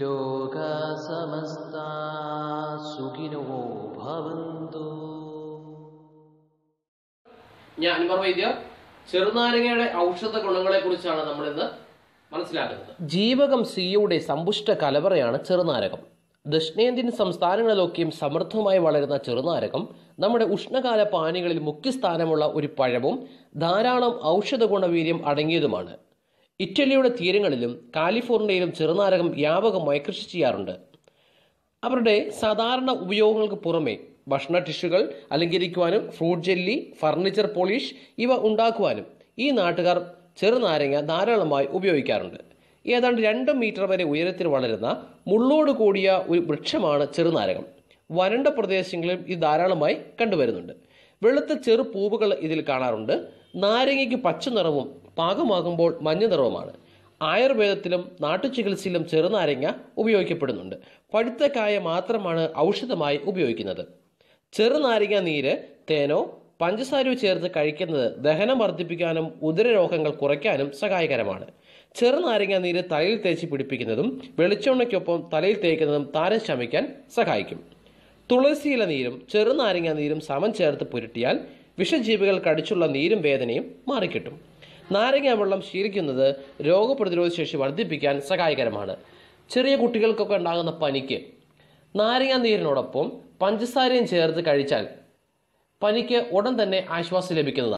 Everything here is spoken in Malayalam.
ലോകാസമസ്താ സുഖിനോ ഭവന്തു ഞാൻ വൈദ്യ ചെറുനാരങ്ങയുടെ ഔഷധ ഗുണങ്ങളെ കുറിച്ചാണ് നമ്മൾ ഇന്ന് മനസ്സിലാക്കുന്നത് ജീവകം സിയുടെ സമ്പുഷ്ട കലവറയാണ് ചെറുനാരകം ദക്ഷിണേന്ത്യൻ സംസ്ഥാനങ്ങളിലൊക്കെയും സമൃദ്ധമായി വളരുന്ന ചെറുനാരകം നമ്മുടെ ഉഷ്ണകാല പാനികളിൽ മുഖ്യസ്ഥാനമുള്ള ഒരു പഴവും ധാരാളം ഔഷധ ഗുണവീര്യം അടങ്ങിയതുമാണ് ഇറ്റലിയുടെ തീരങ്ങളിലും കാലിഫോർണിയയിലും ചെറുനാരകം വ്യാപകമായി കൃഷി ചെയ്യാറുണ്ട് അവരുടെ സാധാരണ ഉപയോഗങ്ങൾക്ക് പുറമെ ഭക്ഷണ ടിഷ്യൂകൾ അലങ്കരിക്കുവാനും ഫ്രൂട്ട് ജെല്ലി ഫർണിച്ചർ പോളിഷ് ഇവ ഉണ്ടാക്കുവാനും ഈ നാട്ടുകാർ ചെറുനാരങ്ങ ധാരാളമായി ഉപയോഗിക്കാറുണ്ട് ഏതാണ്ട് രണ്ട് മീറ്റർ വരെ ഉയരത്തിൽ വളരുന്ന മുള്ളോട് കൂടിയ ഒരു വൃക്ഷമാണ് ചെറുനാരകം വരണ്ട പ്രദേശങ്ങളിൽ ഇത് ധാരാളമായി കണ്ടുവരുന്നുണ്ട് വെളുത്ത ചെറു പൂവുകൾ ഇതിൽ കാണാറുണ്ട് നാരങ്ങയ്ക്ക് പച്ച നിറവും പാകമാകുമ്പോൾ മഞ്ഞ നിറവുമാണ് ആയുർവേദത്തിലും നാട്ടുചികിത്സയിലും ചെറുനാരങ്ങ ഉപയോഗിക്കപ്പെടുന്നുണ്ട് പഴുത്ത കായ മാത്രമാണ് ഔഷധമായി ഉപയോഗിക്കുന്നത് ചെറുനാരങ്ങ നീര് തേനോ പഞ്ചസാരയോ ചേർത്ത് കഴിക്കുന്നത് ദഹനം വർദ്ധിപ്പിക്കാനും ഉദരരോഗങ്ങൾ കുറയ്ക്കാനും സഹായകരമാണ് ചെറുനാരങ്ങ നീര് തലയിൽ തേച്ച് പിടിപ്പിക്കുന്നതും വെളിച്ചെണ്ണയ്ക്കൊപ്പം തലയിൽ തേക്കുന്നതും താരം ശമിക്കാൻ സഹായിക്കും തുളസിയില നീരും ചെറുനാരങ്ങ നീരും സമം ചേർത്ത് പുരട്ടിയാൽ വിഷജീവികൾ കടിച്ചുള്ള നീരും വേദനയും മാറിക്കിട്ടും നാരങ്ങ വെള്ളം ശീലിക്കുന്നത് രോഗപ്രതിരോധ ശേഷി വർദ്ധിപ്പിക്കാൻ സഹായകരമാണ് ചെറിയ കുട്ടികൾക്കൊക്കെ ഉണ്ടാകുന്ന പനിക്ക് നാരങ്ങ നീരിനോടൊപ്പം പഞ്ചസാരയും ചേർത്ത് കഴിച്ചാൽ പനിക്ക് ഉടൻ തന്നെ ആശ്വാസം ലഭിക്കുന്നതാണ്